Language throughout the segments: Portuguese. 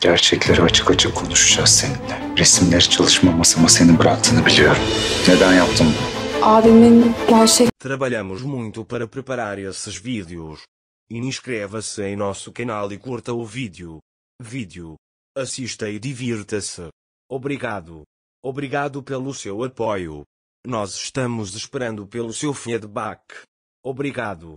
Gerçekleri açık açık konuşacağız seninle. çalışma masama seni bıraktığını biliyorum. Neden Abimin gerçek Trabalhamos muito para preparar esses vídeos. Inscreva-se em nosso canal e curta o vídeo. Vídeo. Assista e divirta-se. Obrigado. Obrigado pelo seu apoio. Nós estamos esperando pelo seu feedback. Obrigado.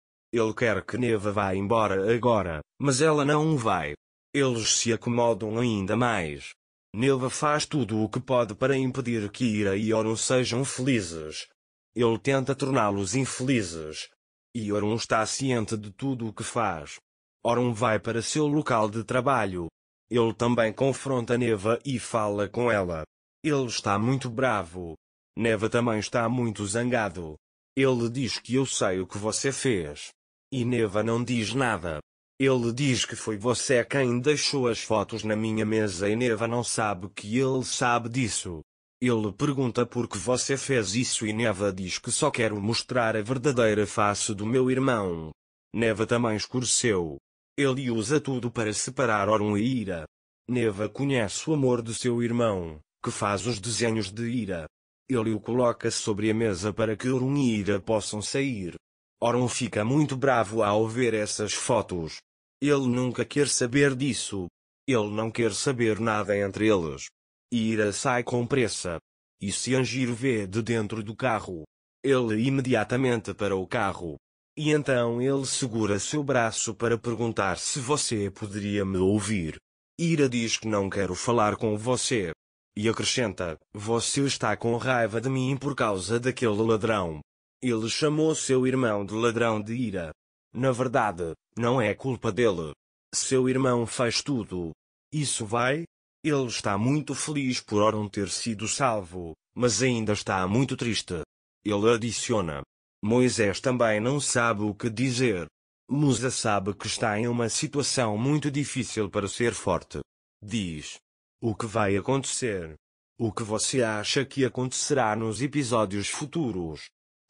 Ele quer que Neva vá embora agora, mas ela não vai. Eles se acomodam ainda mais. Neva faz tudo o que pode para impedir que Ira e Orun sejam felizes. Ele tenta torná-los infelizes. E Orun está ciente de tudo o que faz. Orun vai para seu local de trabalho. Ele também confronta Neva e fala com ela. Ele está muito bravo. Neva também está muito zangado. Ele diz que eu sei o que você fez. E Neva não diz nada. Ele diz que foi você quem deixou as fotos na minha mesa e Neva não sabe que ele sabe disso. Ele pergunta por que você fez isso e Neva diz que só quero mostrar a verdadeira face do meu irmão. Neva também escureceu. Ele usa tudo para separar Orun e Ira. Neva conhece o amor de seu irmão, que faz os desenhos de Ira. Ele o coloca sobre a mesa para que Orun e Ira possam sair. Oron fica muito bravo ao ver essas fotos. Ele nunca quer saber disso. Ele não quer saber nada entre eles. Ira sai com pressa. E se Angir vê de dentro do carro, ele imediatamente para o carro. E então ele segura seu braço para perguntar se você poderia me ouvir. Ira diz que não quero falar com você. E acrescenta: Você está com raiva de mim por causa daquele ladrão. Ele chamou seu irmão de ladrão de ira. Na verdade, não é culpa dele. Seu irmão faz tudo. Isso vai? Ele está muito feliz por Oron ter sido salvo, mas ainda está muito triste. Ele adiciona. Moisés também não sabe o que dizer. Musa sabe que está em uma situação muito difícil para ser forte. Diz: O que vai acontecer? O que você acha que acontecerá nos episódios futuros?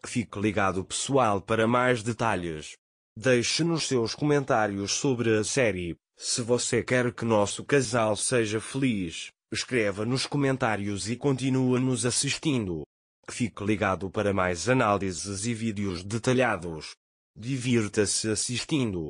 Fique ligado pessoal para mais detalhes. Deixe-nos seus comentários sobre a série. Se você quer que nosso casal seja feliz, escreva nos comentários e continue nos assistindo. Fique ligado para mais análises e vídeos detalhados. Divirta-se assistindo.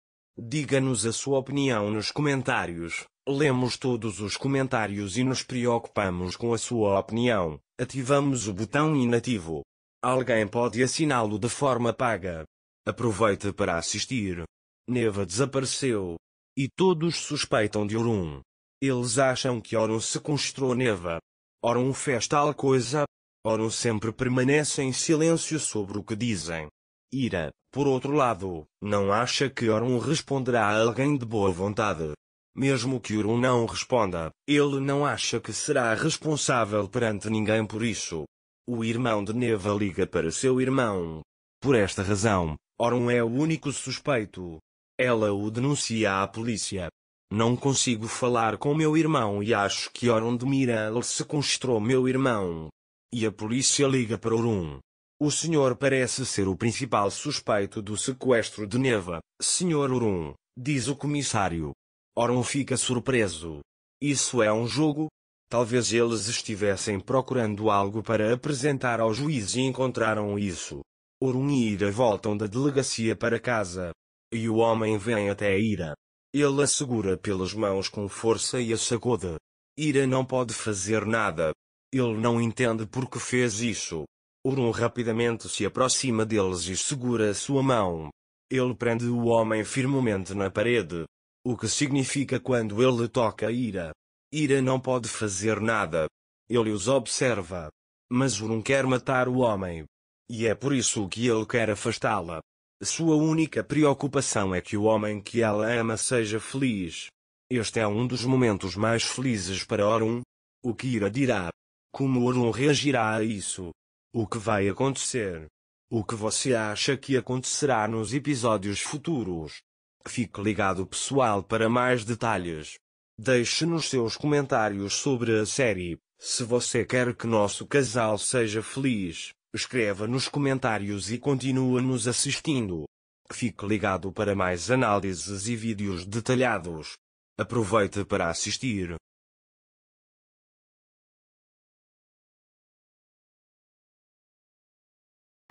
Diga-nos a sua opinião nos comentários. Lemos todos os comentários e nos preocupamos com a sua opinião. Ativamos o botão inativo. Alguém pode assiná-lo de forma paga. Aproveite para assistir. Neva desapareceu. E todos suspeitam de Orun. Eles acham que Orun sequestrou Neva. Orun fez tal coisa. Orun sempre permanece em silêncio sobre o que dizem ira, por outro lado, não acha que Orun responderá a alguém de boa vontade. Mesmo que Orun não responda, ele não acha que será responsável perante ninguém por isso. O irmão de Neva liga para seu irmão. Por esta razão, Orun é o único suspeito. Ela o denuncia à polícia. Não consigo falar com meu irmão e acho que Orun de Miral se constrou meu irmão. E a polícia liga para Orun. O senhor parece ser o principal suspeito do sequestro de Neva, senhor Orun, diz o comissário. Orun fica surpreso. Isso é um jogo? Talvez eles estivessem procurando algo para apresentar ao juiz e encontraram isso. Orun e Ira voltam da delegacia para casa. E o homem vem até Ira. Ele a segura pelas mãos com força e a sacode. Ira não pode fazer nada. Ele não entende por que fez isso. Urum rapidamente se aproxima deles e segura sua mão. Ele prende o homem firmemente na parede. O que significa quando ele toca Ira. Ira não pode fazer nada. Ele os observa. Mas Urum quer matar o homem. E é por isso que ele quer afastá-la. Sua única preocupação é que o homem que ela ama seja feliz. Este é um dos momentos mais felizes para Orun. O que Ira dirá? Como Orun reagirá a isso? O que vai acontecer? O que você acha que acontecerá nos episódios futuros? Fique ligado pessoal para mais detalhes. Deixe nos seus comentários sobre a série. Se você quer que nosso casal seja feliz, escreva nos comentários e continue nos assistindo. Fique ligado para mais análises e vídeos detalhados. Aproveite para assistir.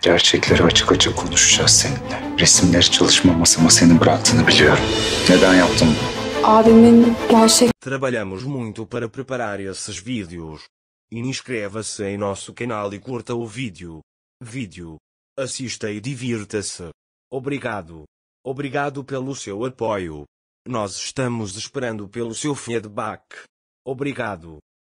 Gerçekleri açık açık konuşacağız seninle. Resimleri çalışma masama bıraktığını biliyorum. Neden yaptın bunu? Abimin gerçek Trabalhamos muito para preparar esses vídeos. Inscreva-se em nosso canal e curta o vídeo. Vídeo. Assista e divirta-se. Obrigado. Obrigado pelo seu apoio. Nós estamos esperando pelo seu feedback. Obrigado.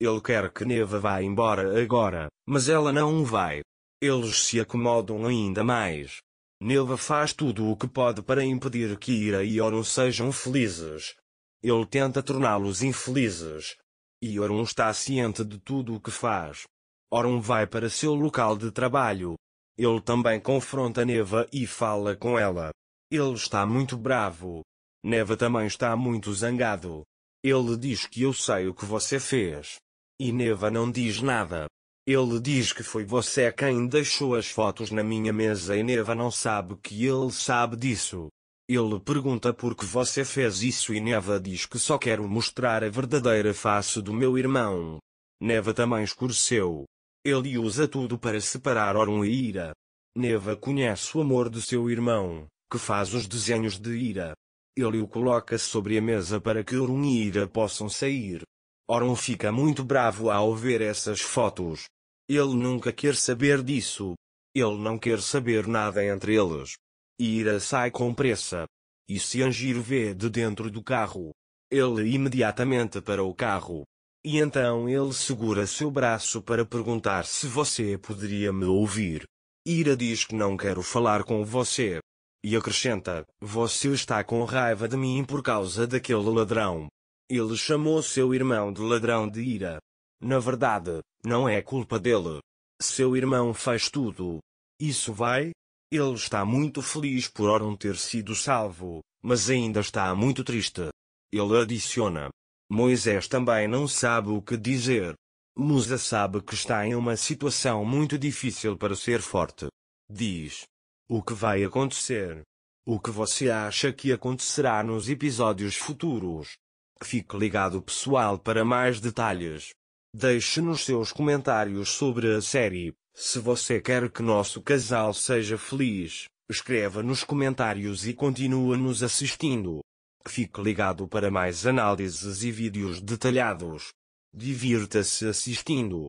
Ele quer que Neva vá embora agora, mas ela não vai. Eles se acomodam ainda mais. Neva faz tudo o que pode para impedir que Ira e Orun sejam felizes. Ele tenta torná-los infelizes. E Orun está ciente de tudo o que faz. Orun vai para seu local de trabalho. Ele também confronta Neva e fala com ela. Ele está muito bravo. Neva também está muito zangado. Ele diz que eu sei o que você fez. E Neva não diz nada. Ele diz que foi você quem deixou as fotos na minha mesa e Neva não sabe que ele sabe disso. Ele pergunta por que você fez isso e Neva diz que só quero mostrar a verdadeira face do meu irmão. Neva também escureceu. Ele usa tudo para separar Orun e Ira. Neva conhece o amor de seu irmão, que faz os desenhos de Ira. Ele o coloca sobre a mesa para que Orun e Ira possam sair. Oron fica muito bravo ao ver essas fotos. Ele nunca quer saber disso. Ele não quer saber nada entre eles. Ira sai com pressa. E se Angir vê de dentro do carro, ele imediatamente para o carro. E então ele segura seu braço para perguntar se você poderia me ouvir. Ira diz que não quero falar com você. E acrescenta: Você está com raiva de mim por causa daquele ladrão. Ele chamou seu irmão de ladrão de ira. Na verdade, não é culpa dele. Seu irmão faz tudo. Isso vai? Ele está muito feliz por Oron ter sido salvo, mas ainda está muito triste. Ele adiciona. Moisés também não sabe o que dizer. Musa sabe que está em uma situação muito difícil para ser forte. Diz: O que vai acontecer? O que você acha que acontecerá nos episódios futuros? Fique ligado pessoal para mais detalhes. Deixe-nos seus comentários sobre a série. Se você quer que nosso casal seja feliz, escreva nos comentários e continue nos assistindo. Fique ligado para mais análises e vídeos detalhados. Divirta-se assistindo.